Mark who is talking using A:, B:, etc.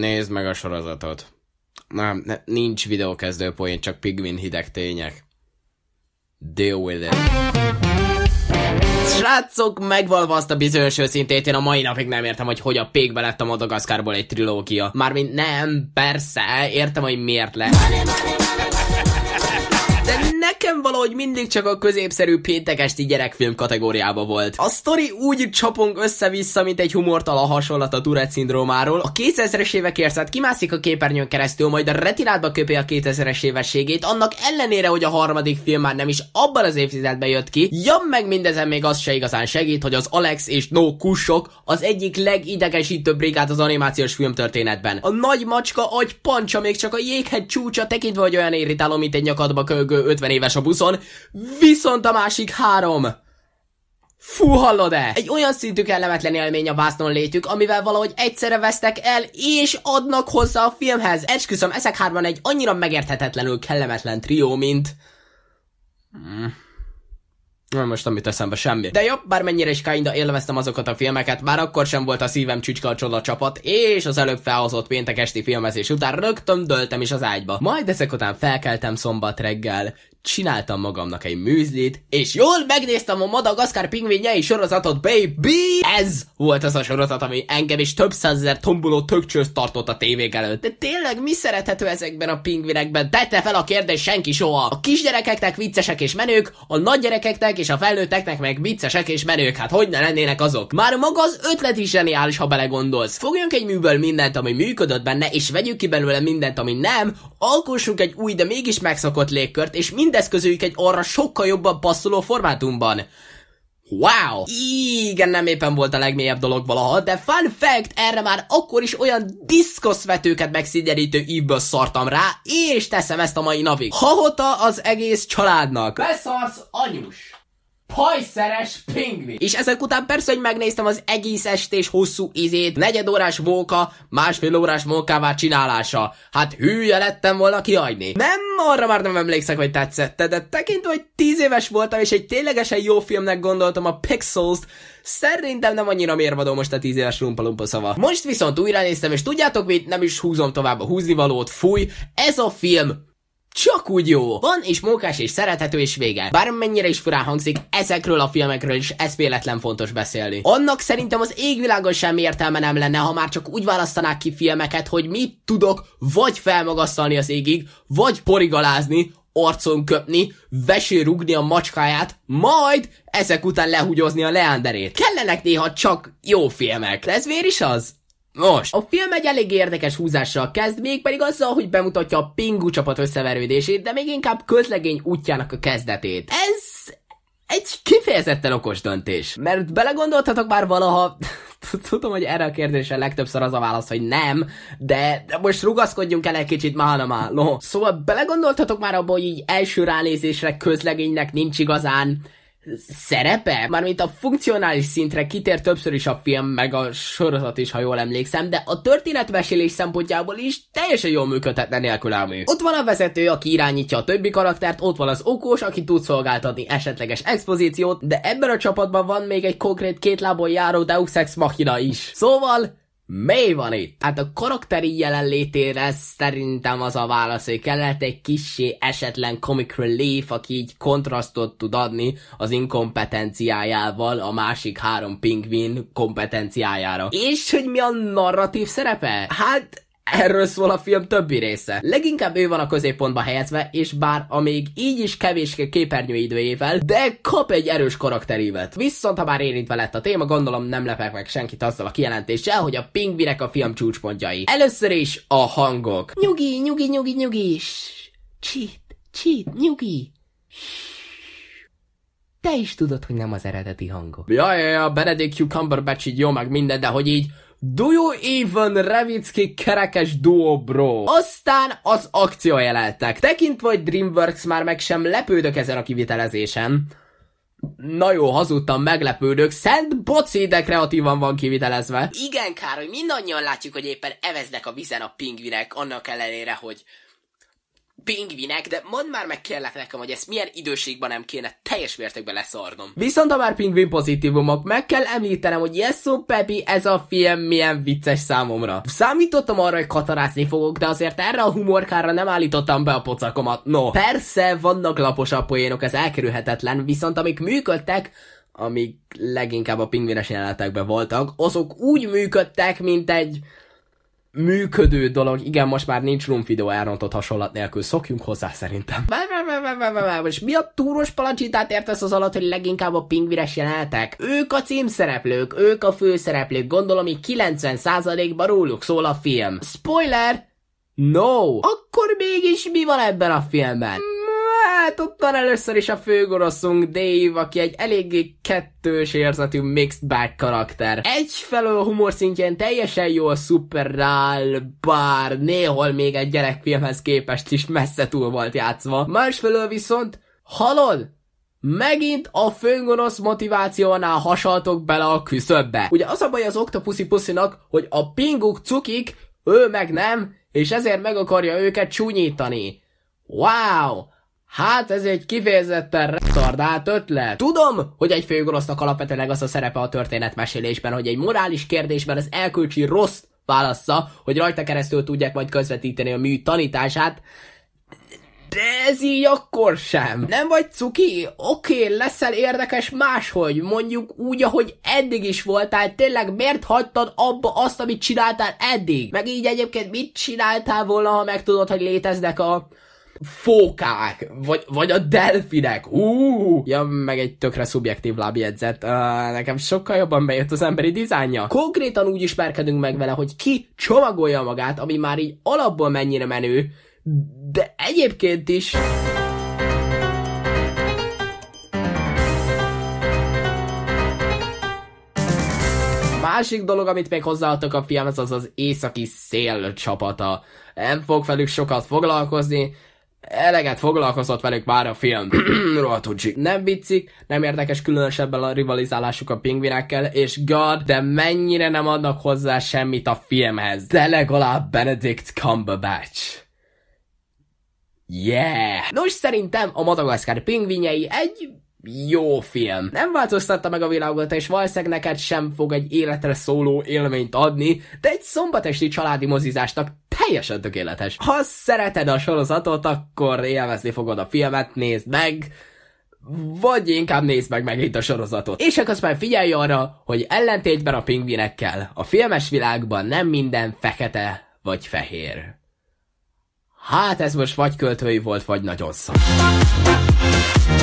A: Nézd meg a sorozatot. Nem, ne, nincs videókezdő poén, csak pigmin hideg tények. Deal with it. Srácok, megvalva azt a bizonyos őszintét, én a mai napig nem értem, hogy hogy a pékbe lett a Madagaszkárból egy trilógia. Mármint nem, persze, értem, hogy miért lett. Money, money, money de nekem valahogy mindig csak a középszerű péntekesti gyerekfilm kategóriába volt. A sztori úgy csapong össze-vissza, mint egy humortalan hasonlat a Tourette szindrómáról. A 2000-es évek érzet hát kimászik a képernyőn keresztül, majd a retinádba köpi a 2000-es éveségét, annak ellenére, hogy a harmadik film már nem is abban az évtizedben jött ki. Jam meg mindezen még az se igazán segít, hogy az Alex és No Kussok az egyik legidegesítőbb brigád az animációs filmtörténetben. A nagy macska agy pancsa még csak a jéghegy csúcsa tekintve, hogy olyan irritáló, mint egy nyakadba kölgő 50 éves a buszon, viszont a másik három Fú, hallod-e? Egy olyan szintű kellemetlen élmény a vásznon létük, amivel valahogy egyszerre vesztek el, és adnak hozzá a filmhez. Esküszöm, ezek hárman egy annyira megérthetetlenül kellemetlen trió, mint... Mm. Na most amit eszembe semmi. De jobb, bármennyire is kinda élveztem azokat a filmeket, már akkor sem volt a szívem csücske a csoda csapat, és az előbb felhozott péntek esti filmezés után rögtön döltem is az ágyba. Majd ezek után felkeltem szombat reggel csináltam magamnak egy műzlit, és jól megnéztem a Madagaszkár pingvinjei sorozatot, baby! Ez volt az a sorozat, ami engem is több százezer tomboló tökcsőz tartott a tévék előtt. De tényleg mi szerethető ezekben a pingvinekben? Tette fel a kérdés senki soha. A kisgyerekeknek viccesek és menők, a nagygyerekeknek és a felnőtteknek meg viccesek és menők. Hát hogy ne lennének azok? Már maga az ötlet is zseniális, ha belegondolsz. Fogjunk egy műből mindent, ami működött benne, és vegyük ki belőle mindent, ami nem, alkossunk egy új, de mégis megszokott légkört, és mind mindez egy arra sokkal jobban passzoló formátumban. Wow! Igen, nem éppen volt a legmélyebb dolog valaha, de fun fact, erre már akkor is olyan diszkoszvetőket megszigyelítő ívből szartam rá, és teszem ezt a mai napig. Hahota az egész családnak. Beszarsz anyus! pajszeres pingvin. És ezek után persze, hogy megnéztem az egész estés hosszú izét, negyedórás móka, másfél órás mókává csinálása. Hát hülye lettem volna kiadni. Nem, arra már nem emlékszek, hogy tetszett, de tekintve, hogy tíz éves voltam, és egy ténylegesen jó filmnek gondoltam a Pixels-t, szerintem nem annyira mérvadó most a 10 éves rumpalumpa szava. Most viszont újra néztem, és tudjátok mit, nem is húzom tovább a húznivalót, fúj, ez a film csak úgy jó. Van és mókás és szerethető és vége. Bármennyire is furán hangzik, ezekről a filmekről is ez véletlen fontos beszélni. Annak szerintem az égvilágon sem értelme nem lenne, ha már csak úgy választanák ki filmeket, hogy mit tudok vagy felmagasztalni az égig, vagy porigalázni, arcon köpni, vesé rugni a macskáját, majd ezek után lehugyozni a leánderét. Kellenek néha csak jó filmek. Ez vér is az? Most. A film egy elég érdekes húzással kezd, pedig azzal, hogy bemutatja a Pingu csapat összeverődését, de még inkább közlegény útjának a kezdetét. Ez egy kifejezetten okos döntés. Mert belegondoltatok már valaha, tudom, hogy erre a kérdésre legtöbbször az a válasz, hogy nem, de, de most rugaszkodjunk el egy kicsit málamáló. Szóval belegondoltatok már abba, hogy így első ránézésre közlegénynek nincs igazán szerepe? Mármint a funkcionális szintre kitér többször is a film, meg a sorozat is, ha jól emlékszem, de a történetmesélés szempontjából is teljesen jól működhetne nélkül a Ott van a vezető, aki irányítja a többi karaktert, ott van az okos, aki tud szolgáltatni esetleges expozíciót, de ebben a csapatban van még egy konkrét kétlábon járó Deus Ex Machina is. Szóval, mi van itt? Hát a karakteri jelenlétére szerintem az a válasz, hogy kellett egy kisé esetlen comic relief, aki így kontrasztot tud adni az inkompetenciájával a másik három pingvin kompetenciájára. És hogy mi a narratív szerepe? Hát Erről szól a film többi része. Leginkább ő van a középpontba helyezve, és bár a még így is kevés képernyőidőjével, de kap egy erős karakterívet. Viszont ha már érintve lett a téma, gondolom nem lepek meg senkit azzal a kijelentéssel, hogy a pingvinek a film csúcspontjai. Először is a hangok. Nyugi, nyugi, nyugi, nyugi, csit, csit, nyugi. Te is tudod, hogy nem az eredeti hangok. Ja, ja, ja, Benedict Cumberbatch így jó, meg minden, de hogy így Do you even Revicki kerekes duo bro? Aztán az akciójeleltek. Tekintve, hogy Dreamworks már meg sem lepődök ezen a kivitelezésen. Na jó, hazudtam, meglepődök. Szent boci, de kreatívan van kivitelezve. Igen, Károly, mindannyian látjuk, hogy éppen eveznek a vizen a pingvinek, annak ellenére, hogy pingvinek, de mondd már meg kérlek nekem, hogy ezt milyen időségben nem kéne teljes mértékben leszarnom. Viszont ha már pingvin pozitívumok, meg kell említenem, hogy Yesso Pepi, ez a film milyen vicces számomra. Számítottam arra, hogy katarázni fogok, de azért erre a humorkára nem állítottam be a pocakomat. No, persze vannak laposabb poénok, ez elkerülhetetlen, viszont amik működtek, amik leginkább a pingvines jelenetekben voltak, azok úgy működtek, mint egy működő dolog, igen, most már nincs room videó elrontott hasonlat nélkül, szokjunk hozzá szerintem. És mi a túros palacsintát értesz az alatt, hogy leginkább a pingvires jelenetek? Ők a címszereplők, ők a főszereplők, gondolom így 90%-ban róluk szól a film. Spoiler! No! Akkor mégis mi van ebben a filmben? hát ott van először is a főgoroszunk Dave, aki egy eléggé kettős érzetű mixed bag karakter. Egyfelől humor szintjén teljesen jó a szuperrál, bár néhol még egy gyerekfilmhez képest is messze túl volt játszva. Másfelől viszont, halod? Megint a főgonosz motivációnál hasaltok bele a küszöbbe. Ugye az a baj az oktopuszi puszinak, hogy a pinguk cukik, ő meg nem, és ezért meg akarja őket csúnyítani. Wow! Hát ez egy kifejezetten retardált ötlet. Tudom, hogy egy főgonosznak alapvetőleg az a szerepe a történetmesélésben, hogy egy morális kérdésben az elkölcsi rossz válasza, hogy rajta keresztül tudják majd közvetíteni a mű tanítását, de ez így akkor sem. Nem vagy cuki? Oké, okay, leszel érdekes máshogy, mondjuk úgy, ahogy eddig is voltál, tényleg miért hagytad abba azt, amit csináltál eddig? Meg így egyébként mit csináltál volna, ha megtudod, hogy léteznek a fókák, vagy, vagy a delfinek, úúúú, ja, meg egy tökre szubjektív lábjegyzet, uh, nekem sokkal jobban bejött az emberi dizájnja. Konkrétan úgy ismerkedünk meg vele, hogy ki csomagolja magát, ami már így alapból mennyire menő, de egyébként is... másik dolog, amit még hozzáadtak a fiam, az az északi szél csapata. Nem fog velük sokat foglalkozni, eleget foglalkozott velük már a film. Nem viccik, nem érdekes különösebben a rivalizálásuk a pingvinekkel, és god, de mennyire nem adnak hozzá semmit a filmhez. De legalább Benedict Cumberbatch. Yeah! Nos, szerintem a Madagaszkár pingvinjei egy jó film. Nem változtatta meg a világot, és valószínűleg neked sem fog egy életre szóló élményt adni, de egy szombatesti családi mozizásnak teljesen tökéletes. Ha szereted a sorozatot, akkor élvezni fogod a filmet, nézd meg, vagy inkább nézd meg megint a sorozatot. És akkor már figyelj arra, hogy ellentétben a pingvinekkel, a filmes világban nem minden fekete vagy fehér. Hát ez most vagy költői volt, vagy nagyon szak.